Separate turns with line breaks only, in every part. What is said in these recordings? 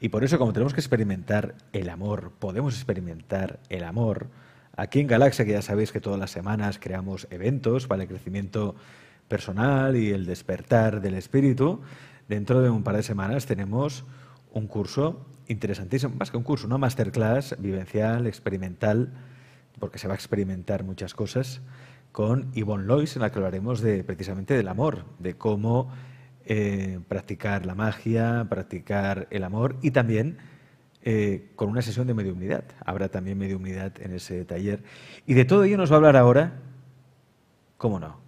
Y por eso, como tenemos que experimentar el amor, podemos experimentar el amor, aquí en Galaxia, que ya sabéis que todas las semanas creamos eventos para el crecimiento personal y el despertar del espíritu, dentro de un par de semanas tenemos un curso interesantísimo, más que un curso, una masterclass vivencial, experimental, porque se va a experimentar muchas cosas, con Yvonne Lois, en la que hablaremos de, precisamente del amor, de cómo eh, practicar la magia, practicar el amor y también eh, con una sesión de mediunidad. Habrá también mediunidad en ese taller. Y de todo ello nos va a hablar ahora, cómo no,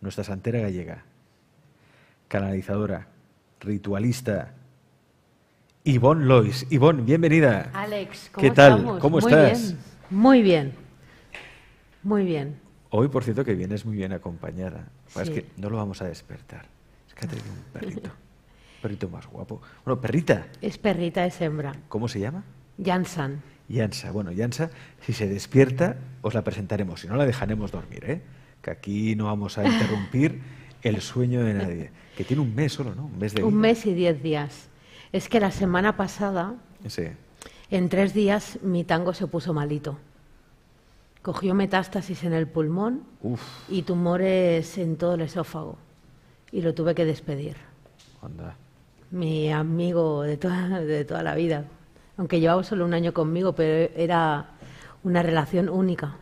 nuestra santera gallega, canalizadora, ritualista, Ivonne Lois. Ivonne, bienvenida. Alex, ¿cómo ¿qué tal? ¿Cómo estás?
Muy bien, muy bien.
Hoy, por cierto, que vienes muy bien acompañada. que no lo vamos a despertar
un perrito.
perrito más guapo. Bueno, perrita.
Es perrita, es hembra. ¿Cómo se llama? Jansan.
Yansa. Bueno, Yansa, si se despierta, os la presentaremos, si no la dejaremos dormir, ¿eh? Que aquí no vamos a interrumpir el sueño de nadie. Que tiene un mes solo, ¿no? Un mes Un mes
y diez días. Es que la semana pasada, en tres días, mi tango se puso malito. Cogió metástasis en el pulmón y tumores en todo el esófago y lo tuve que despedir. Mi amigo de toda, de toda la vida, aunque llevaba solo un año conmigo, pero era una relación única.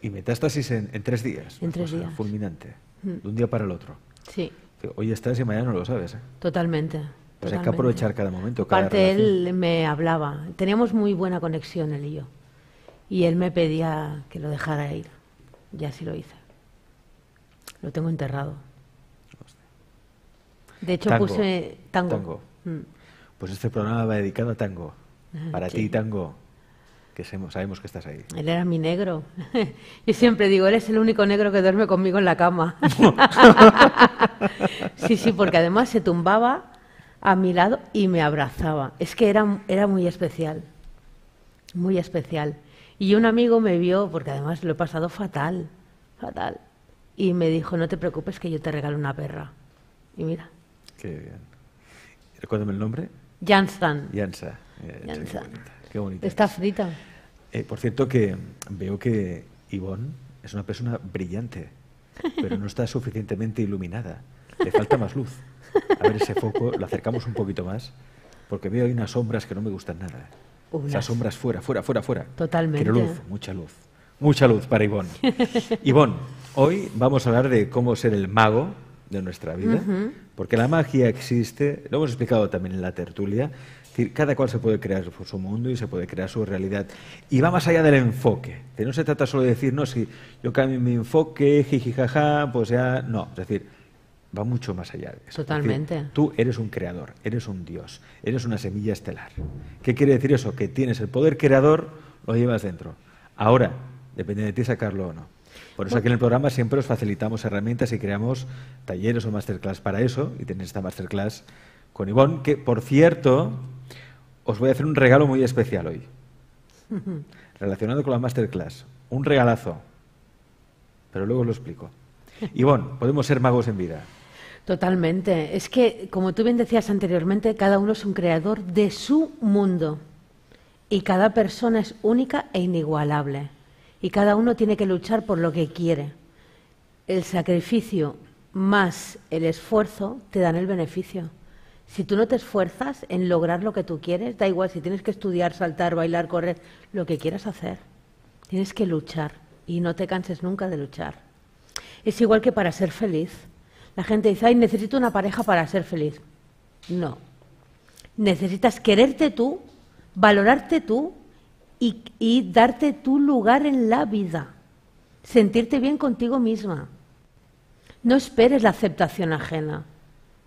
Y metástasis en, en tres días. En tres días. Fulminante. Mm. De un día para el otro. Sí. Hoy estás y mañana no lo sabes. ¿eh?
Totalmente. Pero hay que aprovechar cada momento. Aparte, él me hablaba. Teníamos muy buena conexión, él y yo. Y él me pedía que lo dejara ir. Y así lo hice. Lo tengo enterrado. De hecho, puse tango. Mm.
Pues este programa va dedicado a tango. Ah, Para ti, tango, que sabemos que estás ahí. Él
era mi negro. Yo siempre digo, él es el único negro que duerme conmigo en la cama. sí, sí, porque además se tumbaba a mi lado y me abrazaba. Es que era, era muy especial, muy especial. Y un amigo me vio, porque además lo he pasado fatal, fatal, y me dijo, no te preocupes que yo te regalo una perra. Y mira,
Qué bien. Recuérdame el nombre. Jansan. Jansan. Eh, qué bonita. Está frita. Eh, por cierto que veo que Ivonne es una persona brillante, pero no está suficientemente iluminada. Le falta más luz. A ver ese foco, lo acercamos un poquito más, porque veo ahí unas sombras que no me gustan nada.
Unas. sombras
fuera, fuera, fuera, fuera. Totalmente. Quiero luz, mucha luz. Mucha luz para Ivonne. Ivonne, hoy vamos a hablar de cómo ser el mago de nuestra vida, porque la magia existe, lo hemos explicado también en la tertulia, cada cual se puede crear su mundo y se puede crear su realidad, y va más allá del enfoque, que no se trata solo de decir, no, si yo cambio mi enfoque, jaja, pues ya, no, es decir, va mucho más allá Totalmente. tú eres un creador, eres un dios, eres una semilla estelar. ¿Qué quiere decir eso? Que tienes el poder creador, lo llevas dentro. Ahora, depende de ti sacarlo o no. Por eso aquí en el programa siempre os facilitamos herramientas y creamos talleres o masterclass para eso. Y tenéis esta masterclass con Ivonne, que por cierto, os voy a hacer un regalo muy especial hoy. relacionado con la masterclass. Un regalazo. Pero luego os lo explico. Ivonne, podemos ser magos en vida.
Totalmente. Es que, como tú bien decías anteriormente, cada uno es un creador de su mundo y cada persona es única e inigualable y cada uno tiene que luchar por lo que quiere. El sacrificio más el esfuerzo te dan el beneficio. Si tú no te esfuerzas en lograr lo que tú quieres, da igual si tienes que estudiar, saltar, bailar, correr, lo que quieras hacer. Tienes que luchar y no te canses nunca de luchar. Es igual que para ser feliz. La gente dice, ay, necesito una pareja para ser feliz. No. Necesitas quererte tú, valorarte tú y, darte tu lugar en la vida, sentirte bien contigo misma. No esperes la aceptación ajena,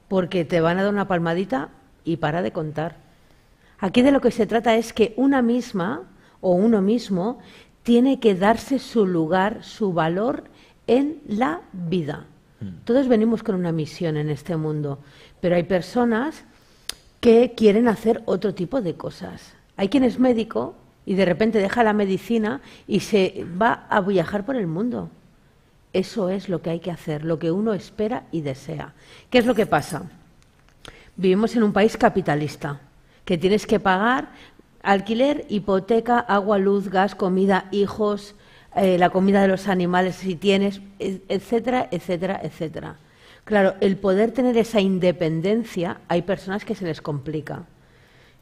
porque te van a dar una palmadita y para de contar. Aquí de lo que se trata es que una misma o uno mismo tiene que darse su lugar, su valor en la vida. Hmm. Todos venimos con una misión en este mundo, pero hay personas que quieren hacer otro tipo de cosas. Hay quien es médico y de repente deja la medicina y se va a viajar por el mundo. Eso es lo que hay que hacer, lo que uno espera y desea. ¿Qué es lo que pasa? Vivimos en un país capitalista, que tienes que pagar alquiler, hipoteca, agua, luz, gas, comida, hijos, eh, la comida de los animales si tienes, e, etcétera, etcétera, etcétera. Claro, el poder tener esa independencia, hay personas que se les complica.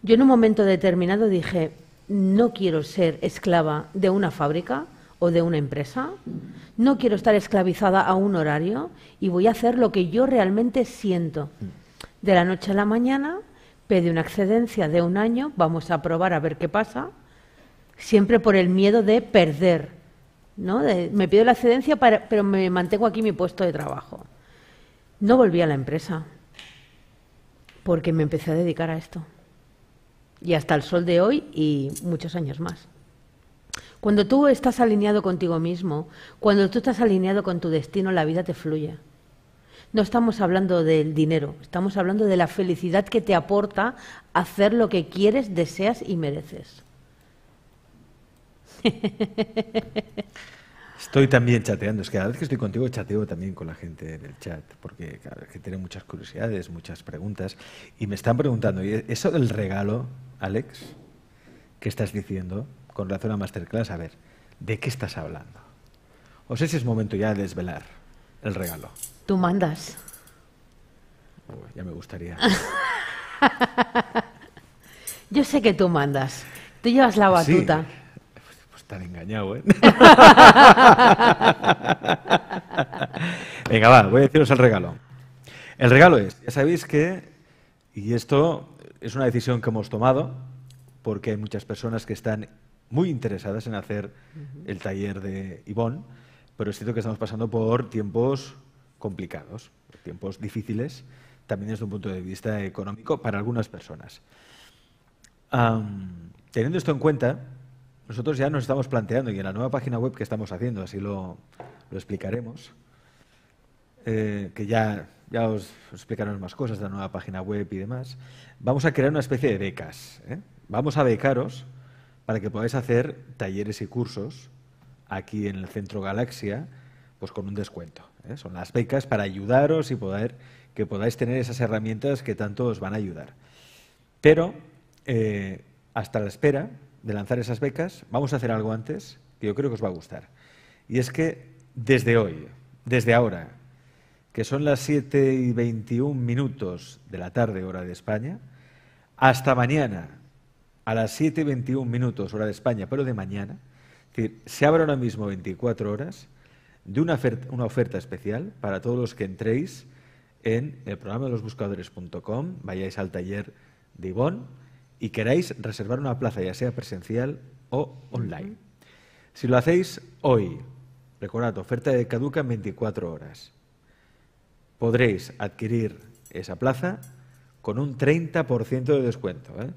Yo en un momento determinado dije, no quiero ser esclava de una fábrica o de una empresa, no quiero estar esclavizada a un horario y voy a hacer lo que yo realmente siento. De la noche a la mañana, pedí una excedencia de un año, vamos a probar a ver qué pasa, siempre por el miedo de perder. ¿no? me pido la excedencia, pero me mantengo aquí mi puesto de trabajo. No volví a la empresa porque me empecé a dedicar a esto y hasta el sol de hoy y muchos años más. Cuando tú estás alineado contigo mismo, cuando tú estás alineado con tu destino, la vida te fluye. No estamos hablando del dinero, estamos hablando de la felicidad que te aporta hacer lo que quieres, deseas y mereces.
Estoy también chateando, es que cada vez que estoy contigo chateo también con la gente en el chat, porque cada vez que tiene muchas curiosidades, muchas preguntas, y me están preguntando, ¿y eso del regalo? Alex, ¿qué estás diciendo con relación a Masterclass? A ver, ¿de qué estás hablando? O sea, si es momento ya de desvelar el regalo.
Tú mandas.
ya me gustaría.
Yo sé que tú mandas. Tú llevas la batuta.
Pues, pues tan engañado, ¿eh? Venga, va, voy a deciros el regalo. El regalo es, ya sabéis que, y esto es una decisión que hemos tomado porque hay muchas personas que están muy interesadas en hacer el taller de Yvonne, pero es cierto que estamos pasando por tiempos complicados, tiempos difíciles, también desde un punto de vista económico para algunas personas. teniendo esto en cuenta, nosotros ya nos estamos planteando, y en la nueva página web que estamos haciendo, así lo explicaremos, eh, que ya, ya os, os, explicaremos más cosas de la nueva página web y demás, vamos a crear una especie de becas. ¿eh? Vamos a becaros para que podáis hacer talleres y cursos aquí en el Centro Galaxia, pues con un descuento. ¿eh? Son las becas para ayudaros y poder, que podáis tener esas herramientas que tanto os van a ayudar. Pero hasta la espera de lanzar esas becas, vamos a hacer algo antes que yo creo que os va a gustar. Y es que desde hoy, desde ahora, que son las 7 y 21 minutos de la tarde, hora de España, hasta mañana, a las 7 y 21 minutos, hora de España, pero de mañana, se abre ahora mismo 24 horas de una oferta, especial para todos los que entréis en el programa de los losbuscadores.com, vayáis al taller de Ivón y queráis reservar una plaza, ya sea presencial o online. Si lo hacéis hoy, recordad, oferta de caduca en 24 horas podréis adquirir esa plaza con un 30% de descuento. ¿eh?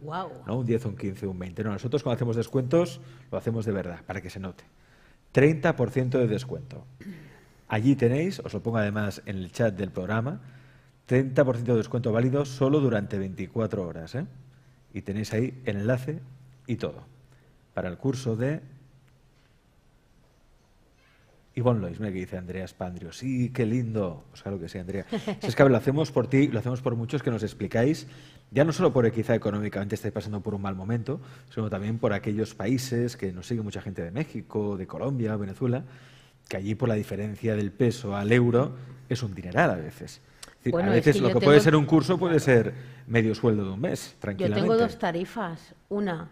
No un 10, un 15, un 20. No, nosotros cuando hacemos descuentos lo hacemos de verdad, para que se note. 30% de descuento. Allí tenéis, os lo pongo además en el chat del programa, 30% de descuento válido solo durante 24 horas. ¿eh? Y tenéis ahí el enlace y todo para el curso de y Lois, me que dice Andrea Spandrio. Sí, qué lindo. O sea, lo que sea, Andrea. es que lo hacemos por ti, lo hacemos por muchos que nos explicáis, ya no solo por quizá económicamente estáis pasando por un mal momento, sino también por aquellos países que nos sigue mucha gente de México, de Colombia, Venezuela, que allí por la diferencia del peso al euro es un dineral a veces. a veces lo que puede ser un curso puede ser medio sueldo de un mes, tranquilamente. Yo tengo
dos tarifas. Una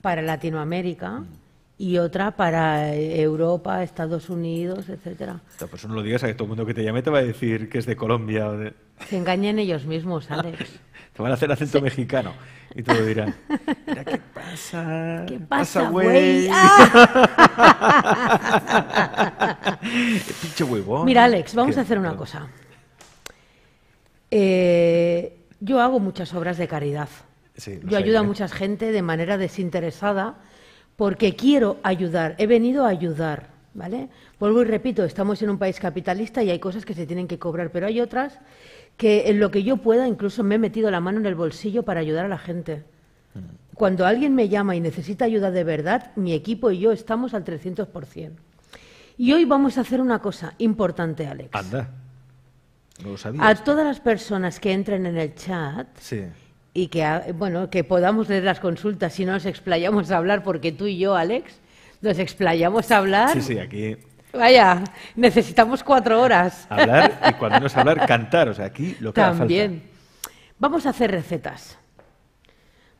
para Latinoamérica. Mm y otra para Europa, Estados Unidos, etcétera.
Pues no lo digas a todo el mundo que te llame te va a decir que es de Colombia.
Se engañan ellos mismos, Alex.
te van a hacer acento mexicano y tú lo dirás.
Mira, ¿Qué pasa? ¿Qué pasa, güey? pinche huevón. Mira, Alex, vamos a hacer una cosa. Eh, yo hago muchas obras de caridad. yo ayudo a ¿eh? mucha gente de manera desinteresada porque quiero ayudar, he venido a ayudar, ¿vale? Vuelvo y repito, estamos en un país capitalista y hay cosas que se tienen que cobrar, pero hay otras que en lo que yo pueda incluso me he metido la mano en el bolsillo para ayudar a la gente. Mm. Cuando alguien me llama y necesita ayuda de verdad, mi equipo y yo estamos al 300%. Y hoy vamos a hacer una cosa importante, Alex.
Anda. lo A todas
las personas que entren en el chat, sí y que, ah, bueno, que podamos leer las consultas si no nos explayamos a hablar, porque tú y yo, Alex, nos explayamos a hablar. Sí, sí, aquí. Vaya, necesitamos cuatro horas. Hablar y cuando no hablar,
cantar. O sea, aquí lo que También.
Vamos a hacer recetas.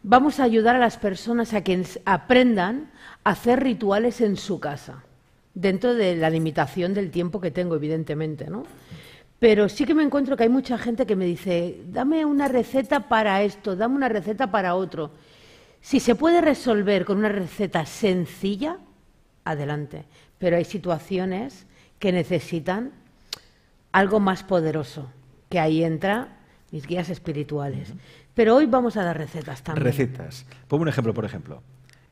Vamos a ayudar a las personas a que aprendan a hacer rituales en su casa, dentro de la limitación del tiempo que tengo, evidentemente, ¿no? Pero sí que me encuentro que hay mucha gente que me dice, dame una receta para esto, dame una receta para otro. Si se puede resolver con una receta sencilla, adelante. Pero hay situaciones que necesitan algo más poderoso, que ahí entra mis guías espirituales. Pero hoy vamos a dar recetas también.
Recetas. Pongo un ejemplo, por ejemplo.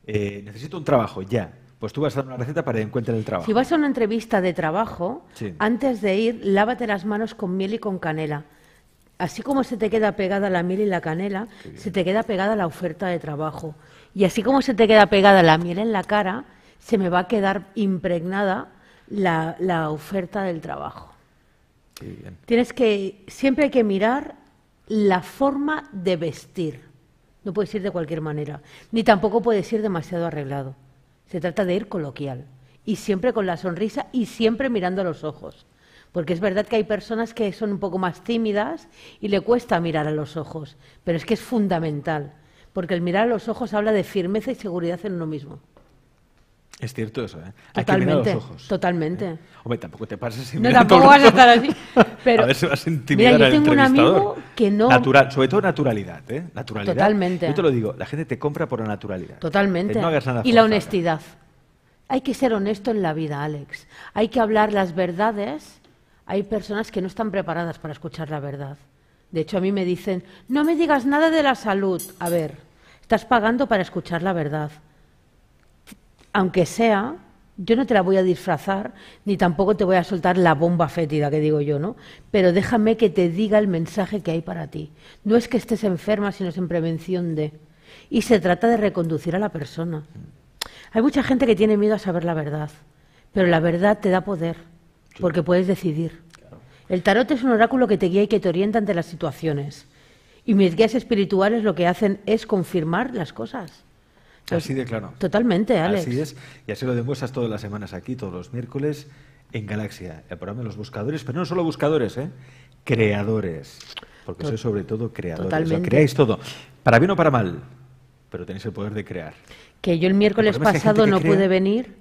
Eh, necesito un trabajo ya. Pues tú vas a dar una receta para que el trabajo. Si
vas a una entrevista de trabajo, antes de ir, lávate las manos con miel y con canela. Así como se te queda pegada la miel y la canela, se te queda pegada la oferta de trabajo. Y así como se te queda pegada la miel en la cara, se me va a quedar impregnada la, oferta del trabajo. Tienes que, siempre hay que mirar la forma de vestir. No puedes ir de cualquier manera, ni tampoco puedes ir demasiado arreglado. Se trata de ir coloquial y siempre con la sonrisa y siempre mirando a los ojos. Porque es verdad que hay personas que son un poco más tímidas y le cuesta mirar a los ojos, pero es que es fundamental, porque el mirar a los ojos habla de firmeza y seguridad en uno mismo.
Es cierto eso, ¿eh?
Hay que los ojos. Totalmente. ¿eh?
Hombre, tampoco te pases sin No, tampoco vas a estar así. Pero, a ver si vas a intimidar mira, yo tengo Un amigo que no... Natural, sobre todo naturalidad, ¿eh? Naturalidad. Totalmente. Yo te lo digo, la gente te compra por la naturalidad.
Totalmente. Eh, y la honestidad. Hay que ser honesto en la vida, Alex. Hay que hablar las verdades. Hay personas que no están preparadas para escuchar la verdad. De hecho, a mí me dicen, no me digas nada de la salud. A ver, estás pagando para escuchar la verdad aunque sea, yo no te la voy a disfrazar, ni tampoco te voy a soltar la bomba fétida que digo yo, ¿no? Pero déjame que te diga el mensaje que hay para ti. No es que estés enferma, sino es en prevención de. Y se trata de reconducir a la persona. Hay mucha gente que tiene miedo a saber la verdad, pero la verdad te da poder, porque puedes decidir. El tarot es un oráculo que te guía y que te orienta ante las situaciones. Y mis guías espirituales lo que hacen es confirmar las cosas. Totalmente, Alex. Así
es. Y así lo demuestras todas las semanas aquí, todos los miércoles, en Galaxia, el programa de los buscadores, pero no solo buscadores, ¿eh? creadores. Porque soy sobre todo creadores. Totalmente. creáis todo. Para bien o para mal, pero tenéis el poder de crear.
Que yo el miércoles pasado no pude venir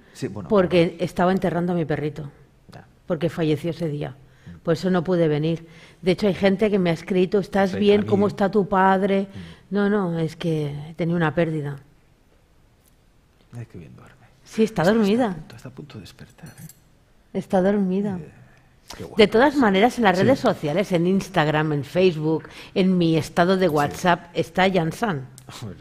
porque estaba enterrando a mi perrito. Porque falleció ese día. Mm. Por eso no pude venir. De hecho, hay gente que me ha escrito, ¿estás bien? ¿Cómo está tu padre? Mm. No, no, es que tenía una pérdida.
Es que bien duerme. Sí, está dormida. Está a punto, de despertar. ¿eh?
Está dormida. Eh, de todas maneras, en las redes sociales, en Instagram, en Facebook, en mi estado de WhatsApp, está Jansan.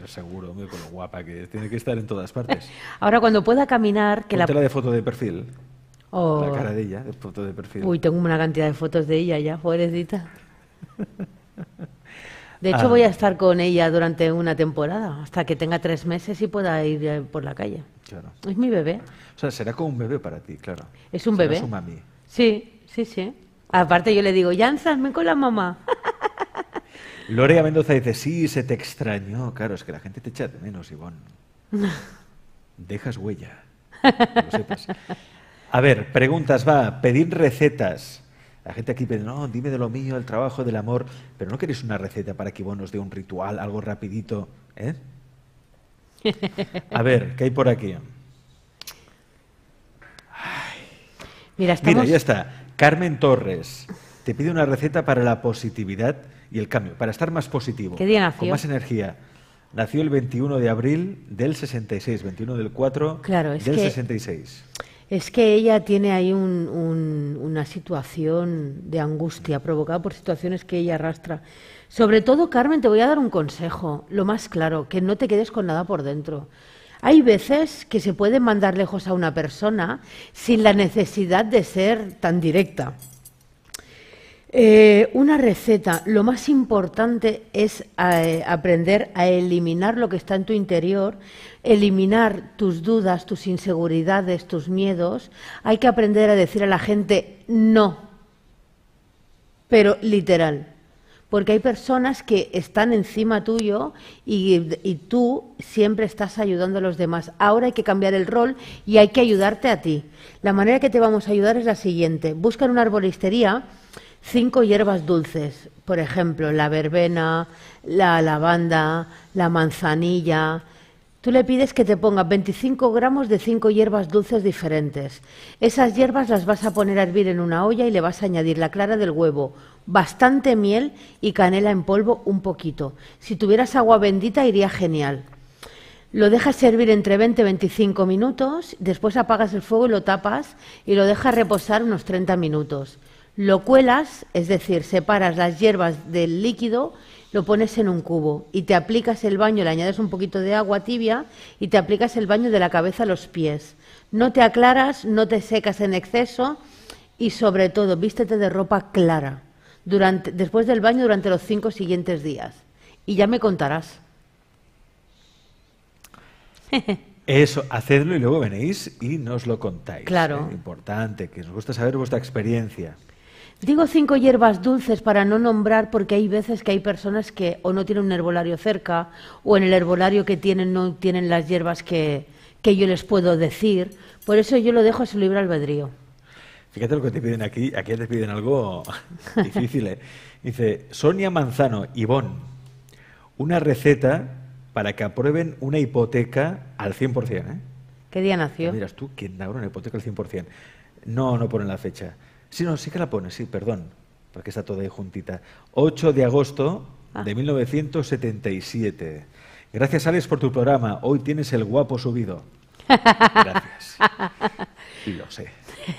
seguro, con lo guapa que Tiene que estar en todas partes.
Ahora, cuando pueda caminar... que la. la... de
foto de perfil.
Oh. La cara de
ella, de foto de perfil. Uy,
tengo una cantidad de fotos de ella ya, pobrecita. De hecho, ah. voy a estar con ella durante una temporada, hasta que tenga tres meses y pueda ir eh, por la calle. Claro. Es mi bebé.
O sea, será como un bebé para ti, claro. Es un bebé. Es un mami.
Sí, sí, sí. Aparte yo le digo, Janzas, ven con la mamá.
Lorea Mendoza dice, sí, se te extrañó. Claro, es que la gente te echa de menos, Ivonne. Dejas huella. A ver, preguntas, va. Pedir recetas. La gente aquí pide, no, dime de lo mío, del trabajo, del amor, pero no queréis una receta para que vos nos dé un ritual, algo rapidito, ¿eh? A ver, ¿qué hay por aquí?
Mira, ya
está. Carmen Torres te pide una receta para la positividad y el cambio, para estar más positivo. Con más energía. Nació el 21 de abril del 66, 21 del 4 claro, es del 66.
Es que ella tiene ahí una situación de angustia provocada por situaciones que ella arrastra. Sobre todo, Carmen, te voy a dar un consejo, lo más claro, que no te quedes con nada por dentro. Hay veces que se puede mandar lejos a una persona sin la necesidad de ser tan directa. Eh, una receta, lo más importante es eh, aprender a eliminar lo que está en tu interior, eliminar tus dudas, tus inseguridades, tus miedos. Hay que aprender a decir a la gente no, pero literal. Porque hay personas que están encima tuyo y, y tú siempre estás ayudando a los demás. Ahora hay que cambiar el rol y hay que ayudarte a ti. La manera que te vamos a ayudar es la siguiente. Busca una arbolistería cinco hierbas dulces, por ejemplo, la verbena, la lavanda, la manzanilla. Tú le pides que te ponga 25 gramos de cinco hierbas dulces diferentes. Esas hierbas las vas a poner a hervir en una olla y le vas a añadir la clara del huevo, bastante miel y canela en polvo un poquito. Si tuvieras agua bendita iría genial. Lo dejas hervir entre 20 y 25 minutos, después apagas el fuego y lo tapas y lo dejas reposar unos 30 minutos. Lo cuelas, es decir, separas las hierbas del líquido, lo pones en un cubo y te aplicas el baño, le añades un poquito de agua tibia y te aplicas el baño de la cabeza a los pies. No te aclaras, no te secas en exceso y sobre todo vístete de ropa clara durante, después del baño durante los cinco siguientes días. Y ya me contarás.
Eso, hacedlo y luego venís y nos lo contáis. Claro. ¿Eh? importante, que nos gusta saber vuestra experiencia.
Digo cinco hierbas dulces para no nombrar porque hay veces que hay personas que o no tienen un herbolario cerca o en el herbolario que tienen no tienen las hierbas que, yo les puedo decir. Por eso yo lo dejo a su libre albedrío.
Fíjate lo que te piden aquí. Aquí te piden algo difícil. ¿eh? Dice Sonia Manzano, Ivonne, una receta para que aprueben una hipoteca al 100%. ¿eh? ¿Qué día nació? Pues miras tú, ¿quién da una hipoteca al 100%? No, no ponen la fecha. Sí, no, sí que la pone, sí, perdón, porque está toda ahí juntita. 8 de agosto ah. de 1977. Gracias, Alex, por tu programa. Hoy tienes el guapo subido. Gracias. Y lo sé.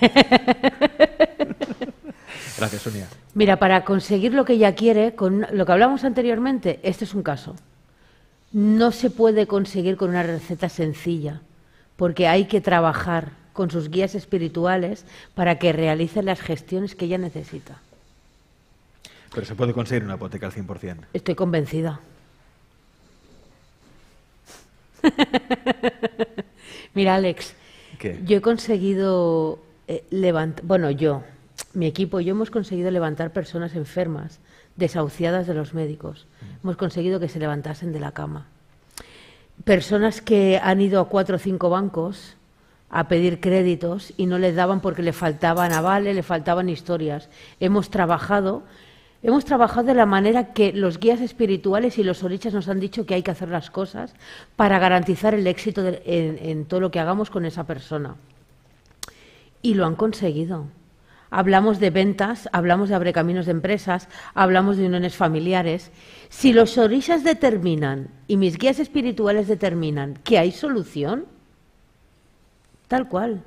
Gracias,
Sonia. Mira, para conseguir lo que ella quiere, con lo que hablamos anteriormente, este es un caso. No se puede conseguir con una receta sencilla, porque hay que trabajar con sus guías espirituales para que realicen las gestiones que ella necesita.
Pero se puede conseguir una hipoteca al 100%.
Estoy convencida. Mira, Alex, yo he conseguido eh, levantar, bueno, yo, mi equipo, yo hemos conseguido levantar personas enfermas, desahuciadas de los médicos. Mm. Hemos conseguido que se levantasen de la cama. Personas que han ido a cuatro o cinco bancos a pedir créditos y no les daban porque le faltaban avales, le faltaban historias. Hemos trabajado, hemos trabajado de la manera que los guías espirituales y los orichas nos han dicho que hay que hacer las cosas para garantizar el éxito en, todo lo que hagamos con esa persona. Y lo han conseguido. Hablamos de ventas, hablamos de abrecaminos de empresas, hablamos de uniones familiares. Si los orishas determinan y mis guías espirituales determinan que hay solución, Tal cual.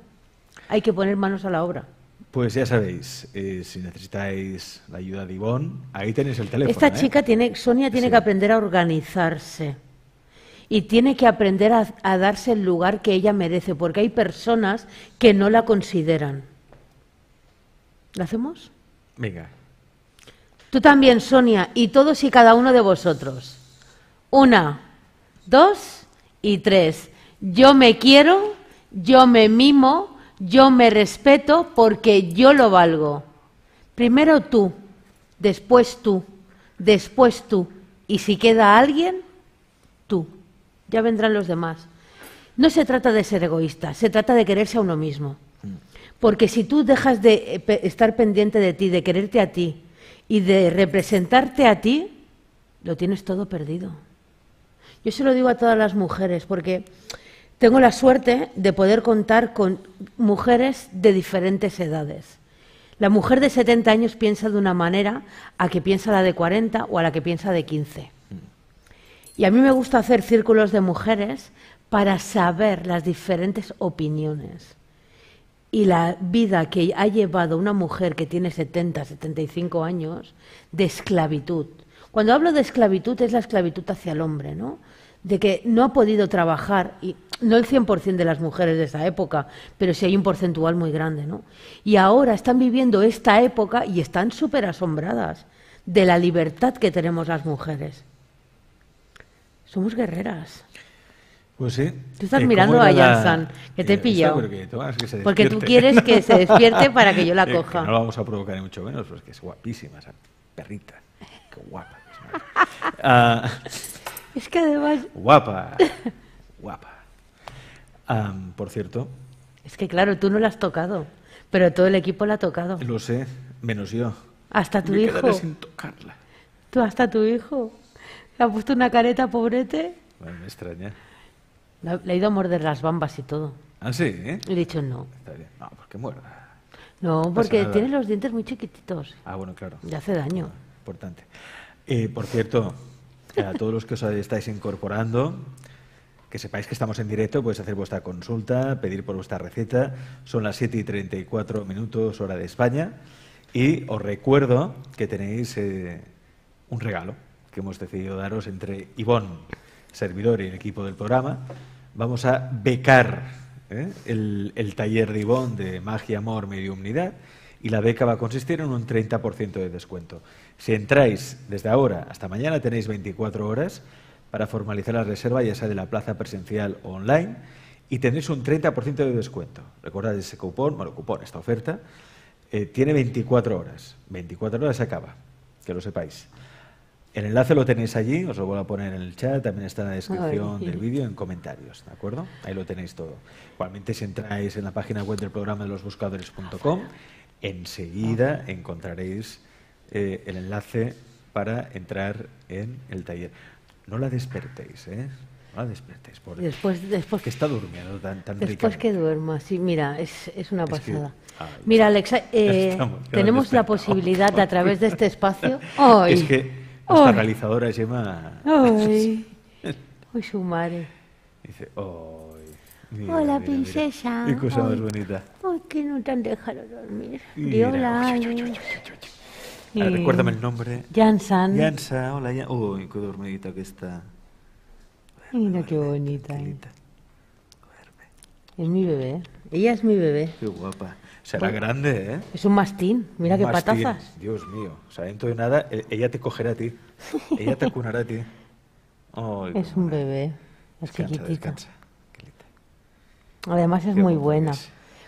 Hay que poner manos a la obra.
Pues ya sabéis, eh, si necesitáis la ayuda de Ivonne, ahí tenéis el teléfono. Esta ¿eh? chica
tiene, Sonia tiene que aprender a organizarse y tiene que aprender a, darse el lugar que ella merece, porque hay personas que no la consideran. ¿Lo hacemos? Venga. Tú también, Sonia, y todos y cada uno de vosotros. Una, dos y tres. Yo me quiero yo me mimo, yo me respeto porque yo lo valgo. Primero tú, después tú, después tú. Y si queda alguien, tú. Ya vendrán los demás. No se trata de ser egoísta, se trata de quererse a uno mismo. Porque si tú dejas de eh, estar pendiente de ti, de quererte a ti y de representarte a ti, lo tienes todo perdido. Yo se lo digo a todas las mujeres porque tengo la suerte de poder contar con mujeres de diferentes edades. La mujer de 70 años piensa de una manera a que piensa la de 40 o a la que piensa de 15. Y a mí me gusta hacer círculos de mujeres para saber las diferentes opiniones y la vida que ha llevado una mujer que tiene 70, 75 años de esclavitud. Cuando hablo de esclavitud es la esclavitud hacia el hombre, ¿no? de que no ha podido trabajar, y no el 100% de las mujeres de esa época, pero sí hay un porcentual muy grande, ¿no? Y ahora están viviendo esta época y están súper asombradas de la libertad que tenemos las mujeres. Somos guerreras.
Pues sí. Tú estás eh, mirando a Yansan, que te he eh, pillado. Porque, tú quieres que se despierte para que yo la eh, coja. no vamos a provocar ni mucho menos, porque es guapísima esa perrita. Qué guapa.
Es que además...
Guapa, guapa. por cierto.
Es que claro, tú no la has tocado, pero todo el equipo la ha tocado.
Lo sé, menos yo. Hasta tu hijo. sin tocarla.
Tú hasta tu hijo. Le ha puesto una careta pobrete.
Bueno, me extraña.
Le ha ido a morder las bambas y todo.
¿Ah, sí? Eh? He dicho no. Está bien. No, porque pues muerda. No, porque tiene
los dientes muy chiquititos. Ah, bueno, claro. ya hace daño. Ah, importante.
Eh, por cierto, eh, a todos los que os estáis incorporando, que sepáis que estamos en directo, podéis hacer vuestra consulta, pedir por vuestra receta. Son las 7 y 34 minutos hora de España. Y os recuerdo que tenéis eh, un regalo que hemos decidido daros entre Ivonne, servidor y el equipo del programa. Vamos a becar eh, el, el, taller de Ivonne de magia, amor, mediumnidad y la beca va a consistir en un 30% de descuento. Si entráis desde ahora hasta mañana tenéis 24 horas para formalizar la reserva, ya sea de la plaza presencial o online, y tenéis un 30% de descuento. Recordad ese cupón, bueno, cupón, esta oferta, eh, tiene 24 horas. 24 horas se acaba, que lo sepáis. El enlace lo tenéis allí, os lo voy a poner en el chat, también está en la descripción del vídeo, en comentarios, ¿de acuerdo? Ahí lo tenéis todo. Igualmente, si entráis en la página web del programa de los losbuscadores.com, Enseguida encontraréis eh, el enlace para entrar en el taller. No la despertéis, ¿eh? No la despertéis. Después, después, que está durmiendo tan, Después
que duerma, sí, mira, es, es una pasada. mira, Alexa, eh, tenemos la posibilidad de, a través de este espacio... es que
nuestra realizadora llama
Hoy, su madre.
Dice, oh, Hola, princesa. Qué cosa más bonita.
¡Ay, que no te han dejado dormir? Dios la oh, recuérdame el nombre. Jansan.
Jansan, hola. Uy, qué dormidita que está.
mira qué bonita. Eh. Es mi bebé. Ella es mi bebé.
Qué guapa. Será pues, grande, ¿eh? Es
un mastín. Mira qué patazas.
Dios mío. O sea, dentro de nada, e, ella te cogerá a ti. Ella te acunará a ti. es
un bebé. Es descansa, Descansa. Además es muy buena.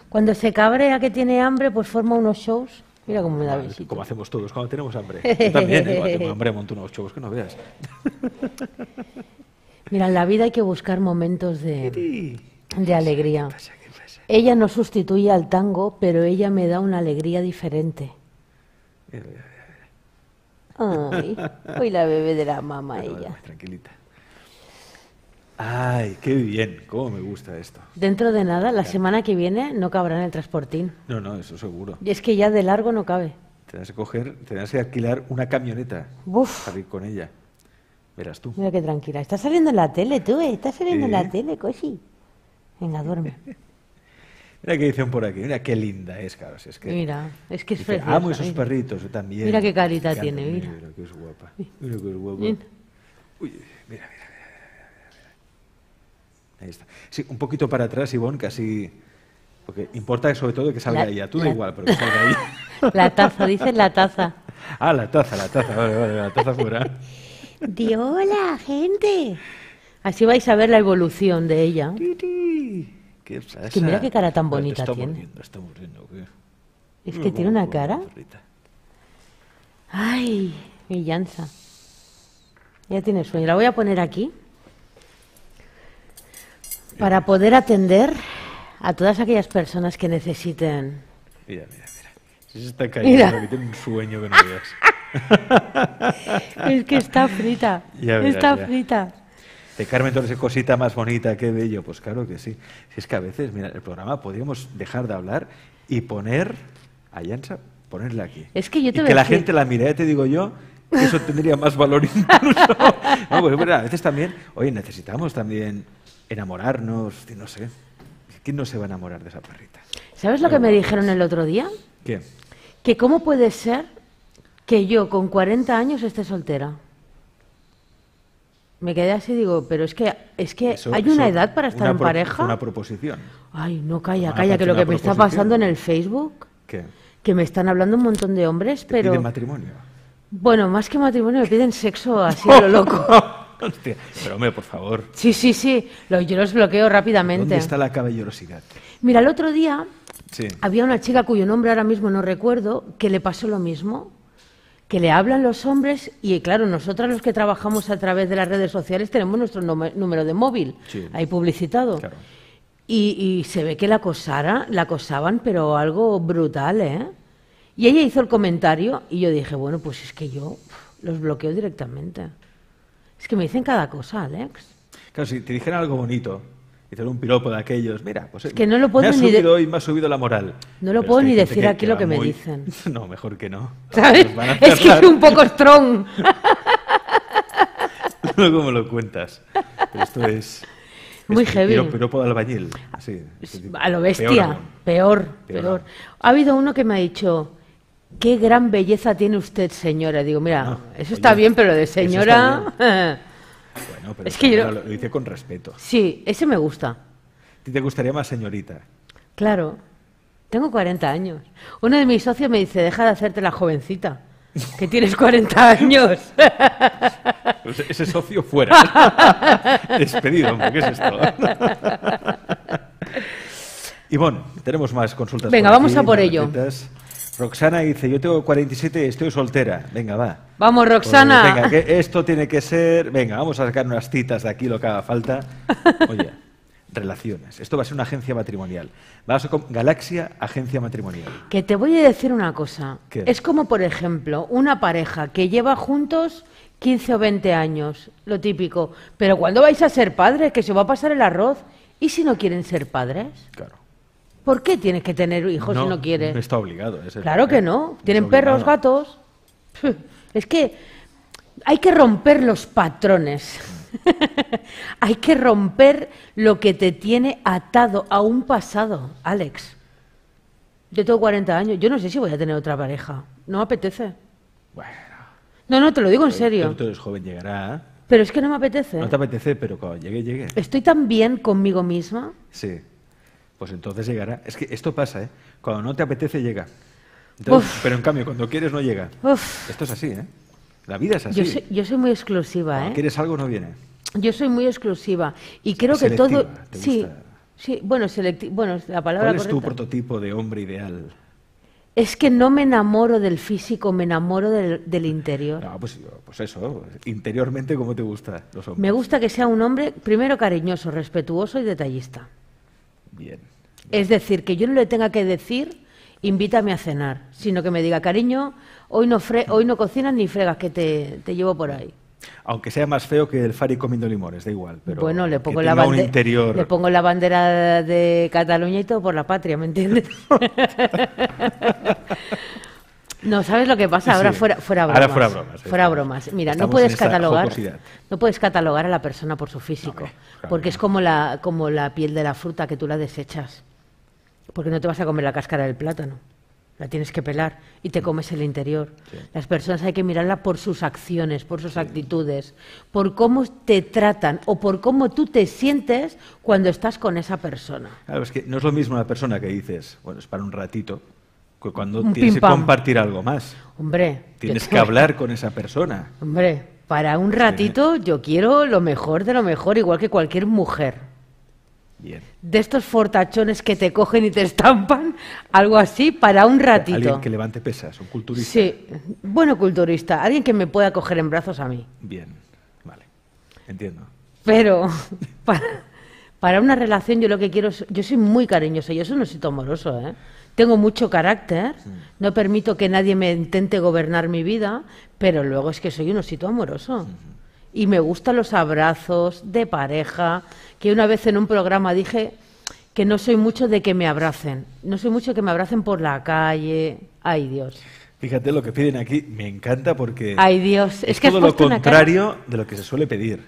Cuando se cabrea que tiene hambre, pues forma unos shows. Mira cómo me da
visita. Como hacemos todos cuando tenemos hambre. Yo también, ¿eh? cuando tengo hambre monto unos shows que no veas.
Mira, en la vida hay que buscar momentos de, alegría. Ella no sustituye al tango, pero ella me da una alegría diferente. Eh, eh, Ay, hoy la bebé de la mamá ella.
Tranquilita. Ay, qué bien, cómo me gusta esto.
Dentro de nada, la semana que viene no cabrá en el transportín.
No, no, eso seguro.
Y es que ya de largo no cabe.
Tendrás que coger, tendrás que alquilar una camioneta para ir con ella. Verás tú.
Mira qué tranquila. Está saliendo en la tele, tú, ¿eh? Está saliendo en la tele, Cosi. Venga, duerme.
Mira qué dicen por aquí. Mira qué linda es, claro. es que, mira, es que es dice, Amo esos perritos, también. Mira qué carita tiene, mira. Mira qué es guapa. Mira qué es guapa. Uy. Ahí está. Sí, un poquito para atrás, Ivonne, casi... Porque importa sobre todo que salga ella. Tú da igual, pero que salga ella. La taza, dices la taza. Ah, la taza, la taza, vale, vale, la taza fuera.
Di hola, gente. Así vais a ver la evolución de ella. ¿Qué Es que mira qué cara tan bonita está tiene.
Muriendo, está muriendo, ¿qué? Es que tiene una oh, cara.
Ay, mi Ya tiene sueño. La voy a poner aquí para poder atender a todas aquellas personas que necesiten. Mira, mira, mira.
Se está cayendo, que un sueño que no veas. es que está frita. está frita. De Carmen Torres, cosita más bonita, qué bello. Pues claro que sí. Si es que a veces, mira, el programa podríamos dejar de hablar y poner a Yansa, ponerla aquí. Es que yo te y que la gente la mira ¿eh? te digo yo, que eso tendría más valor incluso. Pues a veces también, oye, necesitamos también enamorarnos, no sé. ¿Quién no se va a enamorar de esa perrita?
¿Sabes lo que me dijeron el otro día? ¿Qué? Que cómo puede ser que yo con 40 años esté soltera. Me quedé así y digo, pero es que es que hay una edad para estar en pareja. Una
proposición.
Ay, no calla, calla, que lo que me está pasando en el Facebook, ¿Qué? que me están hablando un montón de hombres, pero. matrimonio. Bueno, más que matrimonio me piden sexo así a lo loco
pero por favor. Sí,
sí, sí, yo los bloqueo rápidamente. ¿Dónde está
la caballerosidad?
Mira, el otro día había una chica cuyo nombre ahora mismo no recuerdo que le pasó lo mismo que le hablan los hombres y claro, nosotras los que trabajamos a través de las redes sociales tenemos nuestro número de móvil ahí publicitado. Y, y, se ve que la, acosara, la acosaban, pero algo brutal, ¿eh? Y ella hizo el comentario y yo dije, bueno, pues es que yo los bloqueo directamente. Es que me dicen cada cosa, Alex.
Claro, si te dijera algo bonito, hicieron un piropo de aquellos, mira, pues es que no lo puedo me ha subido la moral. No lo puedo ni decir aquí lo que me dicen. No, mejor que no. ¿Sabes? Es que soy un poco strong. sé cómo lo cuentas. Pero esto es... Muy heavy. heavy. Piropo de albañil. a lo bestia.
peor, peor. Ha habido uno que me ha dicho, Qué gran belleza tiene usted, señora. Digo, mira, ah, eso está bien, pero de señora. bueno,
pero lo, hice con respeto.
Sí, ese me gusta.
te gustaría más señorita?
Claro. Tengo 40 años. Uno de mis socios me dice, deja de hacerte la jovencita, que tienes 40 años.
ese socio fuera. Despedido, ¿qué es esto? bueno, tenemos más consultas. Venga, vamos a por ello. Roxana dice, yo tengo 47 y estoy soltera. Venga, va. Vamos, pues, Roxana. venga, esto tiene que ser... Venga, vamos a sacar unas citas de aquí, lo que haga falta. Oye, relaciones. Esto va a ser una agencia matrimonial. vamos a Galaxia, agencia matrimonial.
Que te voy a decir una cosa. Es como, por ejemplo, una pareja que lleva juntos 15 o 20 años, lo típico. Pero cuando vais a ser padres? Que se va a pasar el arroz. ¿Y si no quieren ser padres? Claro. ¿Por qué tienes que tener hijos si no quieres?
No está obligado. Es claro que
no. Tienen perros, gatos. Es que hay que romper los patrones. hay que romper lo que te tiene atado a un pasado, Alex. Yo tengo 40 años. Yo no sé si voy a tener otra pareja. No me apetece. Bueno. No, no, te lo digo en serio.
Tú eres joven, llegará. ¿eh?
Pero es que no me apetece. No te
apetece, pero cuando llegue, llegue.
Estoy tan bien conmigo misma.
Sí pues entonces llegará. Es que esto pasa, ¿eh? Cuando no te apetece, llega. pero en cambio, cuando quieres, no llega. Esto es así, ¿eh? La vida es así.
Yo soy, muy exclusiva, ¿eh?
quieres algo, no viene.
Yo soy muy exclusiva. Y creo que todo. sí, sí, bueno, bueno, la palabra. ¿Cuál es tu
prototipo de hombre ideal?
Es que no me enamoro del físico, me enamoro del, interior. No,
pues, pues, eso, interiormente, ¿cómo te gusta los hombres? Me
gusta que sea un hombre, primero, cariñoso, respetuoso y detallista. Es decir, que yo no le tenga que decir, invítame a cenar, sino que me diga, cariño, hoy no, hoy no cocinas ni fregas, que te, llevo por ahí.
Aunque sea más feo que el Fari comiendo limones, da igual.
Pero bueno, le pongo, la bandera, le pongo la bandera de Cataluña y todo por la patria, ¿me entiendes? No, ¿sabes lo que pasa? Ahora fuera, fuera bromas. Ahora fuera bromas. Fuera Mira, no puedes catalogar no puedes catalogar a la persona por su físico, porque es como la como la piel de la fruta que tú la desechas. Porque no te vas a comer la cáscara del plátano. La tienes que pelar y te mm. comes el interior. Las personas hay que mirarla por sus acciones, por sus actitudes, por cómo te tratan o por cómo tú te sientes cuando estás con esa persona.
Claro, es que no es lo mismo la persona que dices, bueno, es para un ratito, cuando tienes que compartir algo más. Hombre. Tienes que hablar con esa persona.
Hombre, para un ratito yo quiero lo mejor de lo mejor, igual que cualquier mujer. De estos fortachones que te cogen y te estampan, algo así, para un ratito. Alguien que
levante pesas, un culturista. Sí,
bueno, culturista, alguien que me pueda coger en brazos a mí.
Bien, vale, entiendo.
Pero para, una relación yo lo que quiero, yo soy muy cariñoso, yo soy un osito amoroso, ¿eh? tengo mucho carácter, no permito que nadie me intente gobernar mi vida, pero luego es que soy un osito amoroso. Y me gustan los abrazos de pareja, que una vez en un programa dije que no soy mucho de que me abracen, no soy mucho de que me abracen por la calle, ay Dios.
Fíjate lo que piden aquí, me encanta porque ay Dios, es, todo lo contrario de lo que se suele pedir.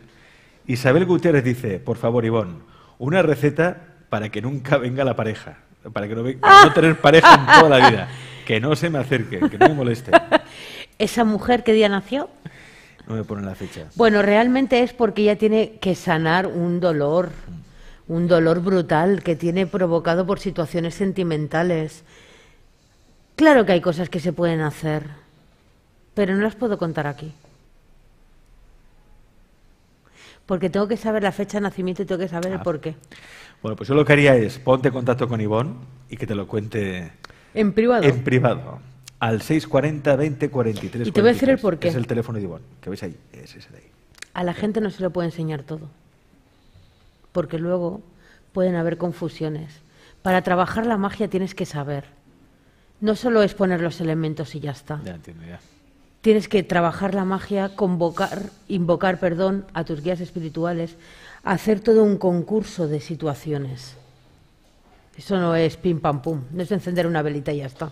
Isabel Gutiérrez dice, por favor Ivón, una receta para que nunca venga la pareja para que no, tener pareja en toda la vida. Que no se me acerque, que no me moleste.
¿Esa mujer qué día nació?
No me ponen la fecha.
Bueno, realmente es porque ella tiene que sanar un dolor, un dolor brutal que tiene provocado por situaciones sentimentales. Claro que hay cosas que se pueden hacer, pero no las puedo contar aquí. Porque tengo que saber la fecha de nacimiento y tengo que saber por el ah. porqué.
Bueno, pues yo lo que haría es ponte en contacto con Ivonne y que te lo cuente.
En privado. En privado.
Al 640 20 43 Y te voy a decir el Es el teléfono de Ivonne, que veis ahí. Es de ahí.
A la gente no se lo puede enseñar todo. Porque luego pueden haber confusiones. Para trabajar la magia tienes que saber. No solo es poner los elementos y ya está. Ya entiendo, ya. Tienes que trabajar la magia, convocar, invocar, perdón, a tus guías espirituales, hacer todo un concurso de situaciones. Eso no es pim pam pum, no es encender una velita y ya está.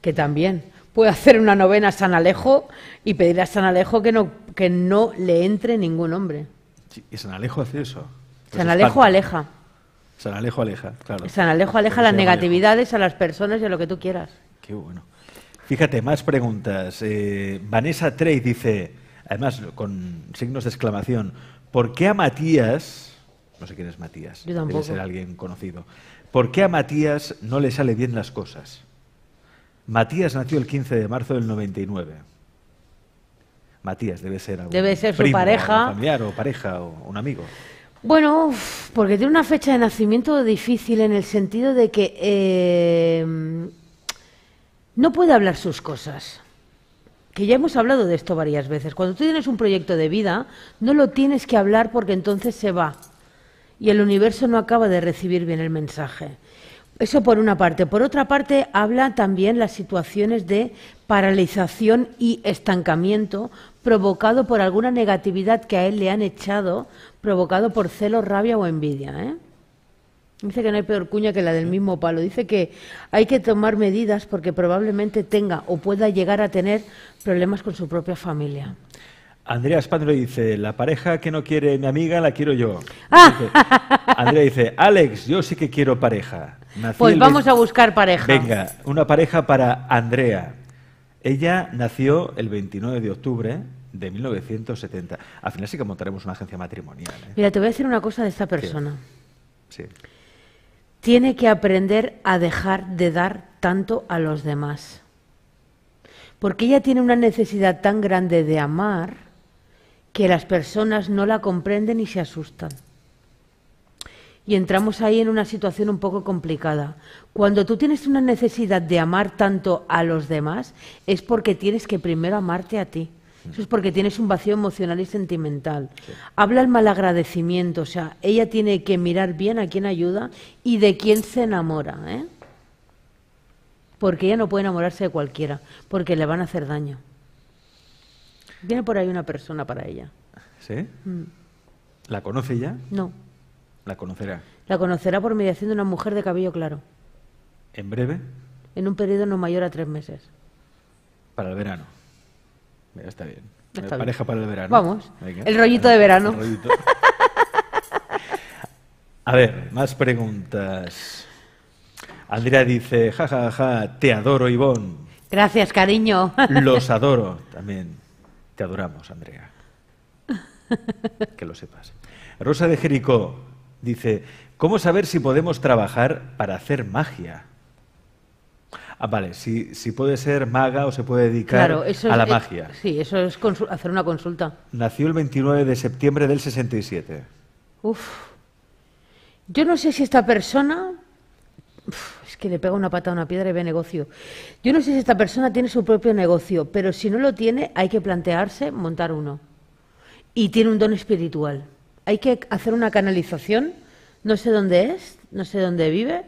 Que también puede hacer una novena a San Alejo y pedir a San Alejo que no, que no le entre ningún hombre.
¿Y San Alejo hace eso? Pues San Alejo aleja. San Alejo aleja, claro. San Alejo aleja las
negatividades a las personas y a lo que tú quieras.
Qué bueno. Fíjate, más preguntas. Eh, Vanessa Trey dice, además con signos de exclamación, ¿por qué a Matías, no sé quién es Matías, debe ser alguien conocido, ¿por qué a Matías no le sale bien las cosas? Matías nació el 15 de marzo del 99. Matías debe ser algún Debe ser su pareja. O o pareja o un amigo.
Bueno, porque tiene una fecha de nacimiento difícil en el sentido de que eh, no puede hablar sus cosas que ya hemos hablado de esto varias veces, cuando tú tienes un proyecto de vida, no lo tienes que hablar porque entonces se va y el universo no acaba de recibir bien el mensaje. Eso por una parte. Por otra parte, habla también las situaciones de paralización y estancamiento provocado por alguna negatividad que a él le han echado, provocado por celo, rabia o envidia. ¿eh? Dice que no hay peor cuña que la del mismo palo. Dice que hay que tomar medidas porque probablemente tenga o pueda llegar a tener problemas con su propia familia.
Andrea Espandro dice, la pareja que no quiere mi amiga la quiero yo. Ah. Andrea dice, Alex, yo sí que quiero pareja. pues vamos
a buscar pareja.
Venga, una pareja para Andrea. Ella nació el 29 de octubre de 1970. Al final sí que montaremos una agencia matrimonial.
¿eh? Mira, te voy a decir una cosa de esta persona. sí tiene que aprender a dejar de dar tanto a los demás. Porque ella tiene una necesidad tan grande de amar que las personas no la comprenden y se asustan. Y entramos ahí en una situación un poco complicada. Cuando tú tienes una necesidad de amar tanto a los demás, es porque tienes que primero amarte a ti. Eso es porque tienes un vacío emocional y sentimental. Habla el malagradecimiento, o sea, ella tiene que mirar bien a quién ayuda y de quién se enamora, ¿eh? Porque ella no puede enamorarse de cualquiera, porque le van a hacer daño. Viene por ahí una persona para ella. ¿Sí? Mm.
¿La conoce ya? No. ¿La conocerá?
La conocerá por mediación de una mujer de cabello claro. ¿En breve? En un periodo no mayor a tres meses.
Para el verano está bien. pareja para el verano. Vamos. El rollito de verano. A ver, más preguntas. Andrea dice, jajaja, ja, ja, te adoro, Ivón.
Gracias, cariño. Los
adoro también. Te adoramos, Andrea. Que lo sepas. Rosa de Jericó dice, ¿cómo saber si podemos trabajar para hacer magia? Ah, vale, si, si, puede ser maga o se puede dedicar a la eh, magia.
Sí, eso es hacer una consulta.
Nació el 29 de septiembre del 67.
Uf. Yo no sé si esta persona. es que le pega una pata a una piedra y ve negocio. Yo no sé si esta persona tiene su propio negocio, pero si no lo tiene, hay que plantearse montar uno. Y tiene un don espiritual. Hay que hacer una canalización. No sé dónde es, no sé dónde vive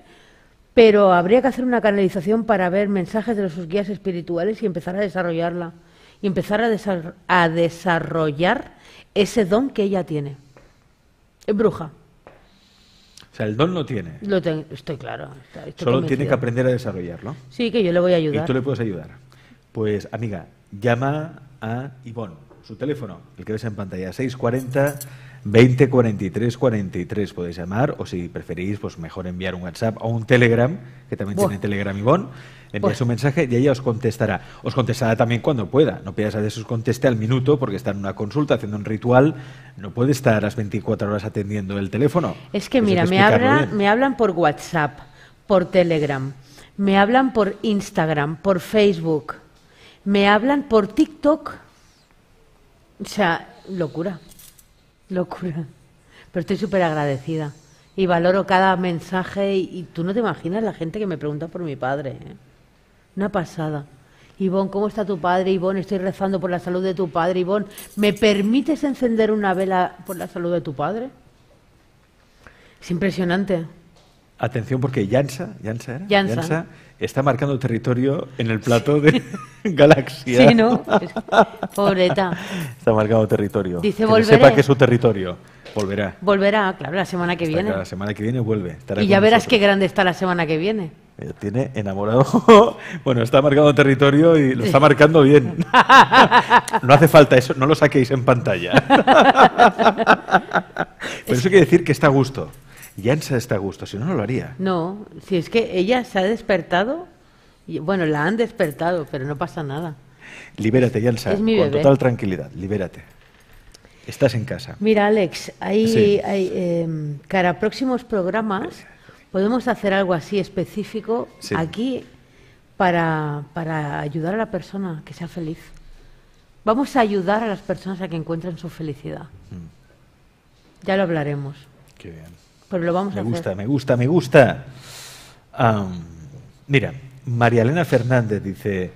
pero habría que hacer una canalización para ver mensajes de sus guías espirituales y empezar a desarrollarla, y empezar a, a desarrollar ese don que ella tiene. Es bruja.
O sea, el don lo tiene.
Lo estoy claro. Solo tiene que aprender
a desarrollarlo. Sí,
que yo le voy a ayudar. Y tú le
puedes ayudar. Pues, amiga, llama a Ivonne. Su teléfono, el que ves en pantalla, 640 20 43 43 podéis llamar o si preferís, pues mejor enviar un WhatsApp o un Telegram, que también tiene Telegram Ivonne, enviar su mensaje y ella os contestará. Os contestará también cuando pueda, no pidas a veces os conteste al minuto porque está en una consulta haciendo un ritual, no puede estar a las 24 horas atendiendo el teléfono.
Es que mira, me, habla, me hablan por WhatsApp, por Telegram, me hablan por Instagram, por Facebook, me hablan por TikTok. O sea, locura. Locura. Pero estoy súper agradecida. Y valoro cada mensaje. Y, tú no te imaginas la gente que me pregunta por mi padre. ¿eh? Una pasada. Ivonne, ¿cómo está tu padre? Ivonne, estoy rezando por la salud de tu padre. Ivonne, ¿me permites encender una vela por la salud de tu padre? Es impresionante.
Atención porque Jansa, está marcando territorio en el plato de Galaxia. Sí, ¿no? Pobreta. Está marcando territorio. Dice, que sepa que es su territorio. Volverá.
Volverá, claro, la semana que viene. la
semana que viene vuelve. Y ya verás qué
grande está la semana que viene.
Eh, tiene enamorado. bueno, está marcando territorio y lo está marcando bien. no hace falta eso, no lo saquéis en pantalla. Pero eso quiere decir que está a gusto. Yansa está a gusto, si no, no lo haría.
No, si es que ella se ha despertado, bueno, la han despertado, pero no pasa nada.
Libérate, Yansa, con total tranquilidad, libérate. Estás en casa.
Mira, Alex, hay, em, próximos programas podemos hacer algo así específico aquí para, ayudar a la persona que sea feliz. Vamos a ayudar a las personas a que encuentren su felicidad.
Mm.
Ya lo hablaremos. Qué bien. Pues me gusta,
Me gusta, me gusta, mira, María Elena Fernández dice,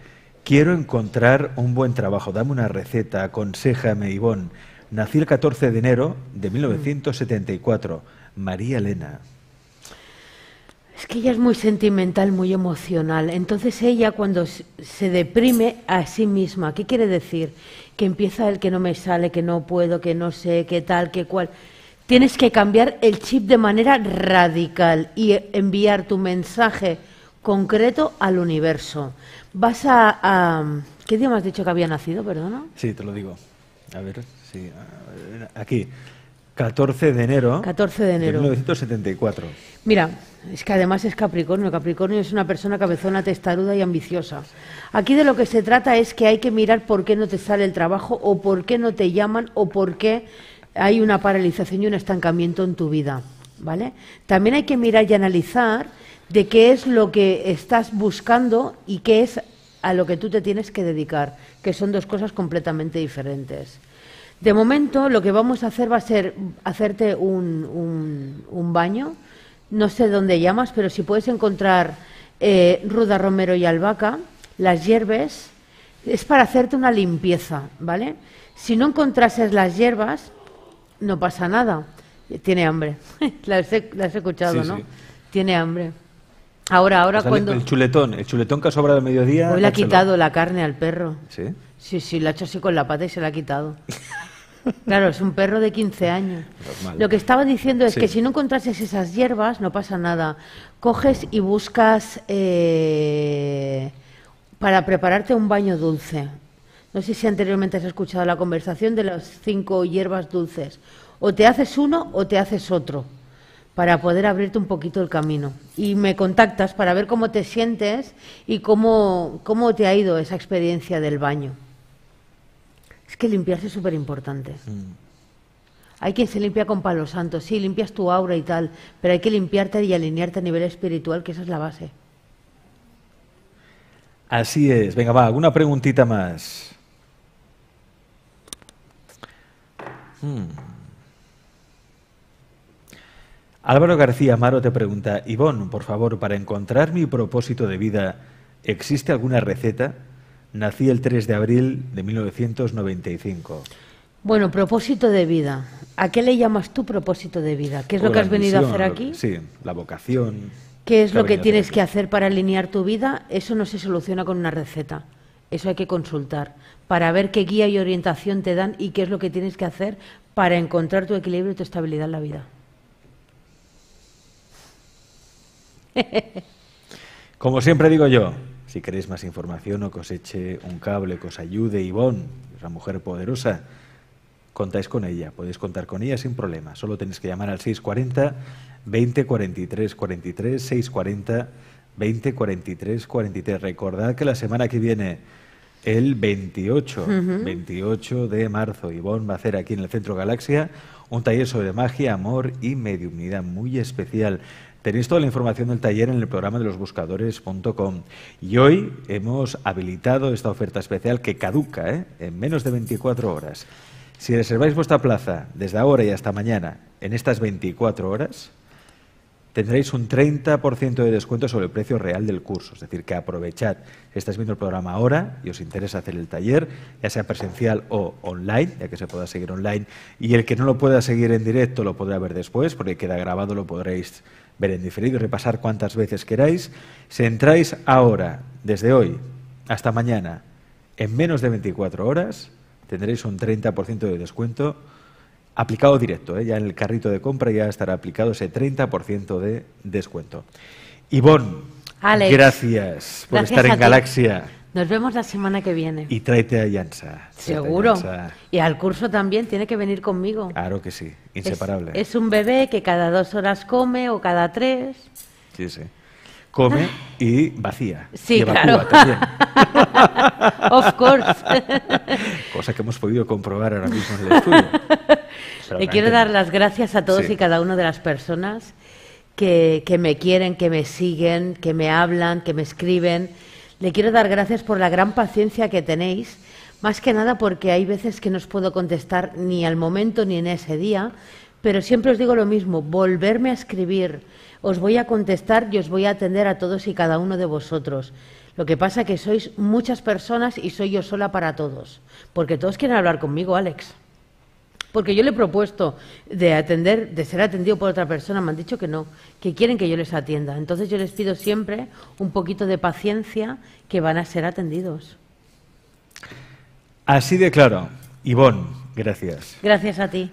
quiero encontrar un buen trabajo, dame una receta, aconsejame, Ivonne. Nací el 14 de enero de 1974. Mm. María Elena.
Es que ella es muy sentimental, muy emocional. Entonces ella cuando se deprime a sí misma, ¿qué quiere decir? Que empieza el que no me sale, que no puedo, que no sé, qué tal, qué cual tienes que cambiar el chip de manera radical y enviar tu mensaje concreto al universo. Vas a... ¿Qué día me has dicho que había nacido, perdona?
Sí, te lo digo. A ver, sí. Aquí. 14 de enero. 14 de enero. 1974.
Mira, es que además es Capricornio. Capricornio es una persona cabezona, testaruda y ambiciosa. Aquí de lo que se trata es que hay que mirar por qué no te sale el trabajo o por qué no te llaman o por qué hay una paralización y un estancamiento en tu vida. ¿vale? También hay que mirar y analizar de qué es lo que estás buscando y qué es a lo que tú te tienes que dedicar, que son dos cosas completamente diferentes. De momento, lo que vamos a hacer va a ser hacerte un, un, baño. No sé dónde llamas, pero si puedes encontrar eh, ruda, romero y albahaca, las hierbes, es para hacerte una limpieza, ¿vale? Si no encontrases las hierbas, no pasa nada. Tiene hambre. E, la has escuchado, ¿no? Tiene hambre. Ahora, ahora cuando... El
chuletón, el chuletón que sobra sobrado mediodía... Hoy le ha quitado
la carne al perro. ¿Sí? Sí, sí, la ha hecho así con la pata y se la ha quitado. claro, es un perro de 15 años. Pues Lo que estaba diciendo es que si no encontrases esas hierbas, no pasa nada. Coges y buscas... Eh, para prepararte un baño dulce. No sé si anteriormente has escuchado la conversación de las cinco hierbas dulces. O te haces uno o te haces otro para poder abrirte un poquito el camino. Y me contactas para ver cómo te sientes y cómo, te ha ido esa experiencia del baño. Es que limpiarse es súper importante. Mm. Hay quien se limpia con palos santos, sí, limpias tu aura y tal, pero hay que limpiarte y alinearte a nivel espiritual, que esa es la base.
Así es. Venga, va, alguna preguntita más. Hmm. Álvaro García Amaro te pregunta, Ivonne, por favor, para encontrar mi propósito de vida, ¿existe alguna receta? Nací el 3 de abril de 1995.
Bueno, propósito de vida. ¿A qué le llamas tú propósito de vida? ¿Qué es lo que has venido a hacer aquí?
sí, la vocación. ¿Qué es lo que tienes que
hacer para alinear tu vida? Eso no se soluciona con una receta. Eso hay que consultar para ver qué guía y orientación te dan y qué es lo que tienes que hacer para encontrar tu equilibrio y tu estabilidad en la vida.
Como siempre digo yo, si queréis más información o que os eche un cable, que os ayude Ivonne, es mujer poderosa, contáis con ella, podéis contar con ella sin problema. Solo tenéis que llamar al 640 20 43 43 640 20, 43, 43. Recordad que la semana que viene, el 28, 28 de marzo, Ivonne va a hacer aquí en el Centro Galaxia un taller sobre magia, amor y mediunidad muy especial. Tenéis toda la información del taller en el programa de losbuscadores.com. Y hoy hemos habilitado esta oferta especial que caduca ¿eh? en menos de 24 horas. Si reserváis vuestra plaza desde ahora y hasta mañana en estas 24 horas, tendréis un 30% de descuento sobre el precio real del curso. Es decir, que aprovechad, si estáis viendo el programa ahora y os interesa hacer el taller, ya sea presencial o online, ya que se pueda seguir online, y el que no lo pueda seguir en directo lo podrá ver después, porque queda grabado, lo podréis ver en diferido y repasar cuantas veces queráis. Si entráis ahora, desde hoy hasta mañana, en menos de 24 horas, tendréis un 30% de descuento aplicado directo, ¿eh? ya en el carrito de compra ya estará aplicado ese 30% de descuento. Ivonne, gracias por estar en Galaxia.
Nos vemos la semana que viene.
Y tráete a Yansa. Seguro.
y al curso también tiene que venir conmigo.
Claro que sí, inseparable. Es,
un bebé que cada dos horas come o cada tres.
Sí, sí. Come y vacía. Sí, claro. of course. Cosa que hemos podido comprobar ahora mismo en el estudio.
Le quiero dar las gracias a todos y cada una de las personas que, que me quieren, que me siguen, que me hablan, que me escriben. Le quiero dar gracias por la gran paciencia que tenéis. Más que nada porque hay veces que no os puedo contestar ni al momento ni en ese día, pero siempre os digo lo mismo, volverme a escribir, os voy a contestar y os voy a atender a todos y cada uno de vosotros. Lo que pasa que sois muchas personas y soy yo sola para todos, porque todos quieren hablar conmigo, Alex. Porque yo le he propuesto de atender, de ser atendido por otra persona, me han dicho que no, que quieren que yo les atienda. Entonces yo les pido siempre un poquito de paciencia que van a ser atendidos.
Así de claro. Ivonne, gracias.
Gracias a ti.